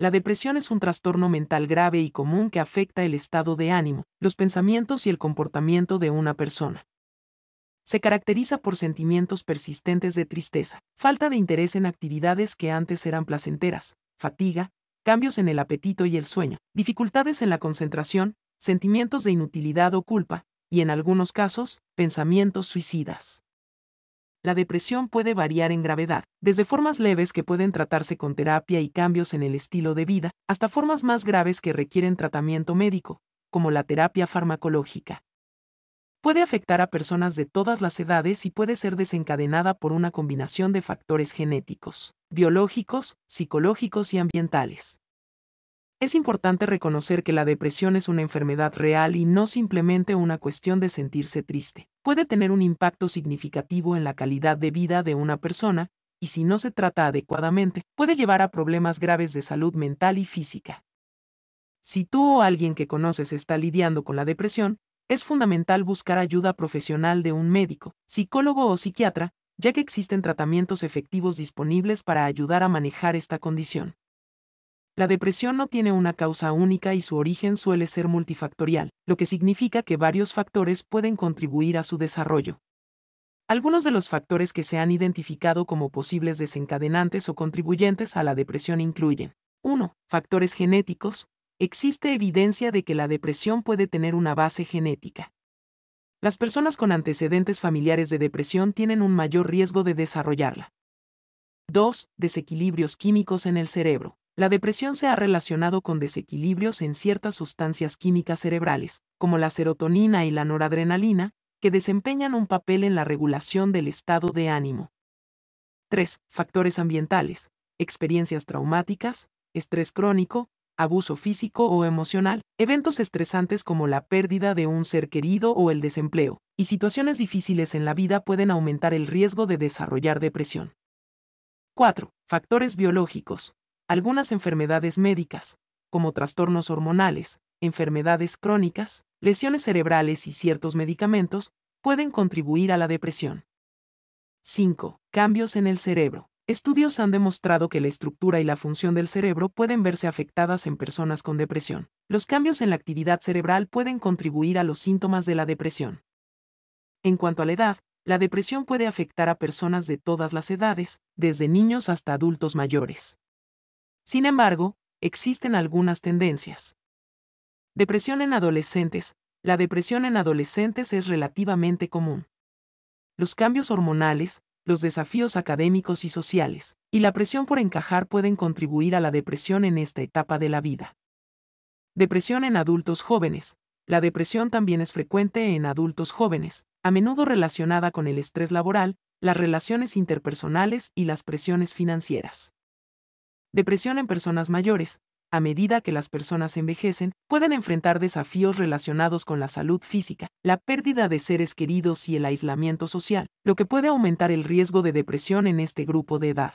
La depresión es un trastorno mental grave y común que afecta el estado de ánimo, los pensamientos y el comportamiento de una persona. Se caracteriza por sentimientos persistentes de tristeza, falta de interés en actividades que antes eran placenteras, fatiga, cambios en el apetito y el sueño, dificultades en la concentración, sentimientos de inutilidad o culpa, y en algunos casos, pensamientos suicidas la depresión puede variar en gravedad, desde formas leves que pueden tratarse con terapia y cambios en el estilo de vida, hasta formas más graves que requieren tratamiento médico, como la terapia farmacológica. Puede afectar a personas de todas las edades y puede ser desencadenada por una combinación de factores genéticos, biológicos, psicológicos y ambientales. Es importante reconocer que la depresión es una enfermedad real y no simplemente una cuestión de sentirse triste. Puede tener un impacto significativo en la calidad de vida de una persona, y si no se trata adecuadamente, puede llevar a problemas graves de salud mental y física. Si tú o alguien que conoces está lidiando con la depresión, es fundamental buscar ayuda profesional de un médico, psicólogo o psiquiatra, ya que existen tratamientos efectivos disponibles para ayudar a manejar esta condición. La depresión no tiene una causa única y su origen suele ser multifactorial, lo que significa que varios factores pueden contribuir a su desarrollo. Algunos de los factores que se han identificado como posibles desencadenantes o contribuyentes a la depresión incluyen 1. Factores genéticos. Existe evidencia de que la depresión puede tener una base genética. Las personas con antecedentes familiares de depresión tienen un mayor riesgo de desarrollarla. 2. Desequilibrios químicos en el cerebro. La depresión se ha relacionado con desequilibrios en ciertas sustancias químicas cerebrales, como la serotonina y la noradrenalina, que desempeñan un papel en la regulación del estado de ánimo. 3. Factores ambientales, experiencias traumáticas, estrés crónico, abuso físico o emocional, eventos estresantes como la pérdida de un ser querido o el desempleo, y situaciones difíciles en la vida pueden aumentar el riesgo de desarrollar depresión. 4. Factores biológicos, algunas enfermedades médicas, como trastornos hormonales, enfermedades crónicas, lesiones cerebrales y ciertos medicamentos, pueden contribuir a la depresión. 5. Cambios en el cerebro. Estudios han demostrado que la estructura y la función del cerebro pueden verse afectadas en personas con depresión. Los cambios en la actividad cerebral pueden contribuir a los síntomas de la depresión. En cuanto a la edad, la depresión puede afectar a personas de todas las edades, desde niños hasta adultos mayores. Sin embargo, existen algunas tendencias. Depresión en adolescentes. La depresión en adolescentes es relativamente común. Los cambios hormonales, los desafíos académicos y sociales, y la presión por encajar pueden contribuir a la depresión en esta etapa de la vida. Depresión en adultos jóvenes. La depresión también es frecuente en adultos jóvenes, a menudo relacionada con el estrés laboral, las relaciones interpersonales y las presiones financieras. Depresión en personas mayores. A medida que las personas envejecen, pueden enfrentar desafíos relacionados con la salud física, la pérdida de seres queridos y el aislamiento social, lo que puede aumentar el riesgo de depresión en este grupo de edad.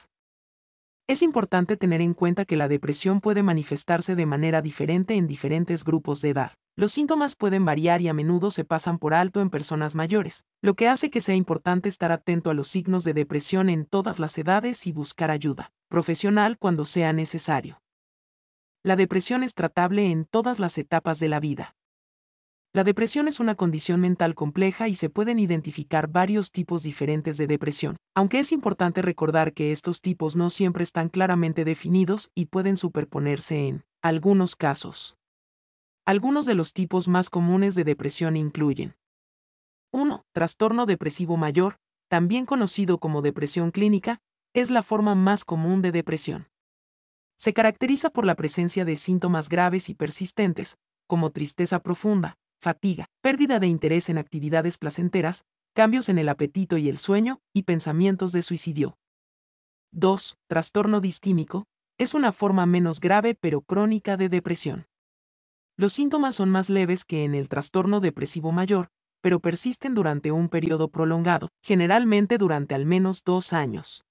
Es importante tener en cuenta que la depresión puede manifestarse de manera diferente en diferentes grupos de edad. Los síntomas pueden variar y a menudo se pasan por alto en personas mayores, lo que hace que sea importante estar atento a los signos de depresión en todas las edades y buscar ayuda profesional cuando sea necesario. La depresión es tratable en todas las etapas de la vida. La depresión es una condición mental compleja y se pueden identificar varios tipos diferentes de depresión, aunque es importante recordar que estos tipos no siempre están claramente definidos y pueden superponerse en algunos casos. Algunos de los tipos más comunes de depresión incluyen 1. Trastorno depresivo mayor, también conocido como depresión clínica, es la forma más común de depresión. Se caracteriza por la presencia de síntomas graves y persistentes, como tristeza profunda, fatiga, pérdida de interés en actividades placenteras, cambios en el apetito y el sueño, y pensamientos de suicidio. 2. Trastorno distímico. Es una forma menos grave pero crónica de depresión. Los síntomas son más leves que en el trastorno depresivo mayor, pero persisten durante un periodo prolongado, generalmente durante al menos dos años.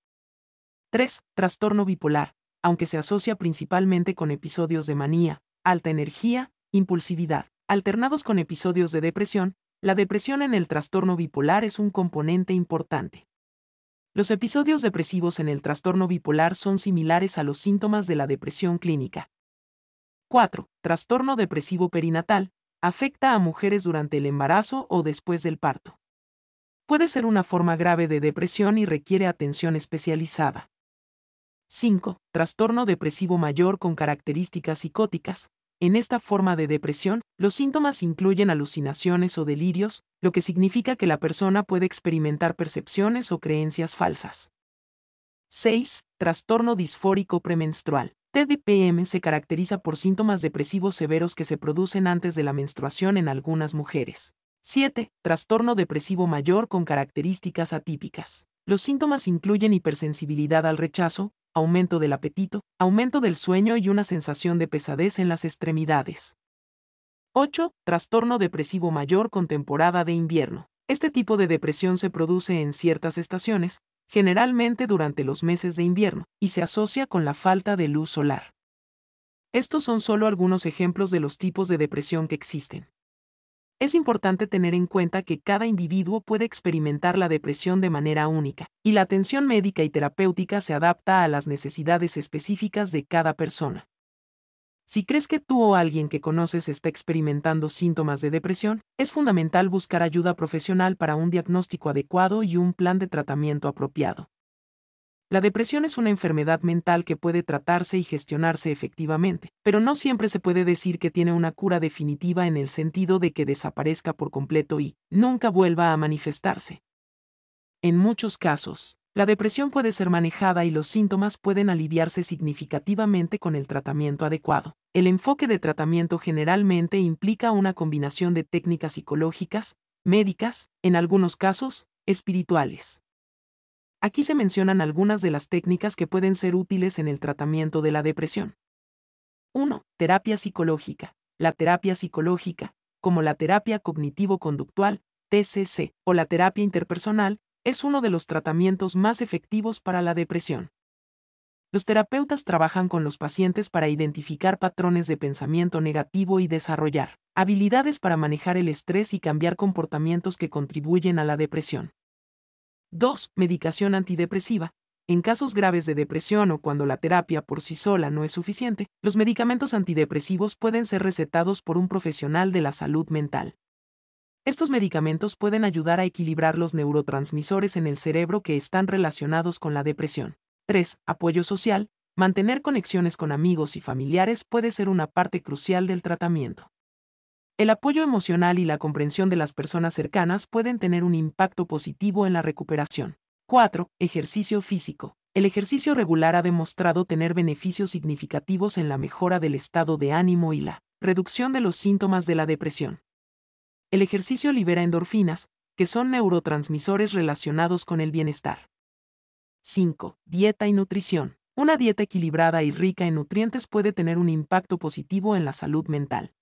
3. Trastorno bipolar, aunque se asocia principalmente con episodios de manía, alta energía, impulsividad, alternados con episodios de depresión, la depresión en el trastorno bipolar es un componente importante. Los episodios depresivos en el trastorno bipolar son similares a los síntomas de la depresión clínica. 4. Trastorno depresivo perinatal. Afecta a mujeres durante el embarazo o después del parto. Puede ser una forma grave de depresión y requiere atención especializada. 5. Trastorno depresivo mayor con características psicóticas. En esta forma de depresión, los síntomas incluyen alucinaciones o delirios, lo que significa que la persona puede experimentar percepciones o creencias falsas. 6. Trastorno disfórico premenstrual. TDPM se caracteriza por síntomas depresivos severos que se producen antes de la menstruación en algunas mujeres. 7. Trastorno depresivo mayor con características atípicas. Los síntomas incluyen hipersensibilidad al rechazo, aumento del apetito, aumento del sueño y una sensación de pesadez en las extremidades. 8. Trastorno depresivo mayor con temporada de invierno. Este tipo de depresión se produce en ciertas estaciones, generalmente durante los meses de invierno, y se asocia con la falta de luz solar. Estos son solo algunos ejemplos de los tipos de depresión que existen es importante tener en cuenta que cada individuo puede experimentar la depresión de manera única, y la atención médica y terapéutica se adapta a las necesidades específicas de cada persona. Si crees que tú o alguien que conoces está experimentando síntomas de depresión, es fundamental buscar ayuda profesional para un diagnóstico adecuado y un plan de tratamiento apropiado. La depresión es una enfermedad mental que puede tratarse y gestionarse efectivamente, pero no siempre se puede decir que tiene una cura definitiva en el sentido de que desaparezca por completo y nunca vuelva a manifestarse. En muchos casos, la depresión puede ser manejada y los síntomas pueden aliviarse significativamente con el tratamiento adecuado. El enfoque de tratamiento generalmente implica una combinación de técnicas psicológicas, médicas, en algunos casos, espirituales. Aquí se mencionan algunas de las técnicas que pueden ser útiles en el tratamiento de la depresión. 1. Terapia psicológica. La terapia psicológica, como la terapia cognitivo-conductual, TCC, o la terapia interpersonal, es uno de los tratamientos más efectivos para la depresión. Los terapeutas trabajan con los pacientes para identificar patrones de pensamiento negativo y desarrollar habilidades para manejar el estrés y cambiar comportamientos que contribuyen a la depresión. 2. Medicación antidepresiva. En casos graves de depresión o cuando la terapia por sí sola no es suficiente, los medicamentos antidepresivos pueden ser recetados por un profesional de la salud mental. Estos medicamentos pueden ayudar a equilibrar los neurotransmisores en el cerebro que están relacionados con la depresión. 3. Apoyo social. Mantener conexiones con amigos y familiares puede ser una parte crucial del tratamiento. El apoyo emocional y la comprensión de las personas cercanas pueden tener un impacto positivo en la recuperación. 4. Ejercicio físico. El ejercicio regular ha demostrado tener beneficios significativos en la mejora del estado de ánimo y la reducción de los síntomas de la depresión. El ejercicio libera endorfinas, que son neurotransmisores relacionados con el bienestar. 5. Dieta y nutrición. Una dieta equilibrada y rica en nutrientes puede tener un impacto positivo en la salud mental.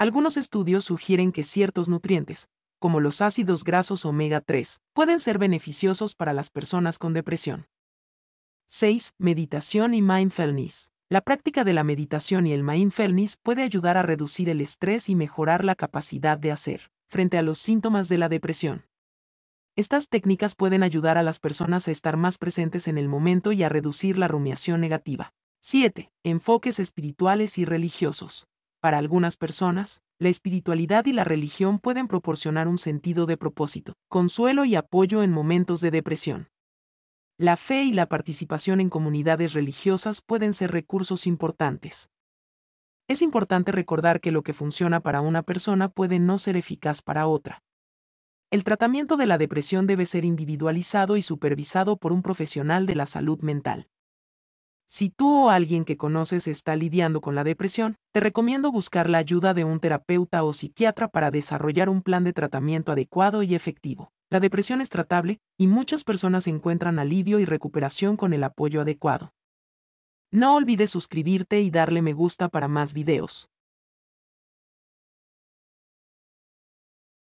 Algunos estudios sugieren que ciertos nutrientes, como los ácidos grasos omega 3, pueden ser beneficiosos para las personas con depresión. 6. Meditación y mindfulness. La práctica de la meditación y el mindfulness puede ayudar a reducir el estrés y mejorar la capacidad de hacer frente a los síntomas de la depresión. Estas técnicas pueden ayudar a las personas a estar más presentes en el momento y a reducir la rumiación negativa. 7. Enfoques espirituales y religiosos. Para algunas personas, la espiritualidad y la religión pueden proporcionar un sentido de propósito, consuelo y apoyo en momentos de depresión. La fe y la participación en comunidades religiosas pueden ser recursos importantes. Es importante recordar que lo que funciona para una persona puede no ser eficaz para otra. El tratamiento de la depresión debe ser individualizado y supervisado por un profesional de la salud mental. Si tú o alguien que conoces está lidiando con la depresión, te recomiendo buscar la ayuda de un terapeuta o psiquiatra para desarrollar un plan de tratamiento adecuado y efectivo. La depresión es tratable y muchas personas encuentran alivio y recuperación con el apoyo adecuado. No olvides suscribirte y darle me gusta para más videos.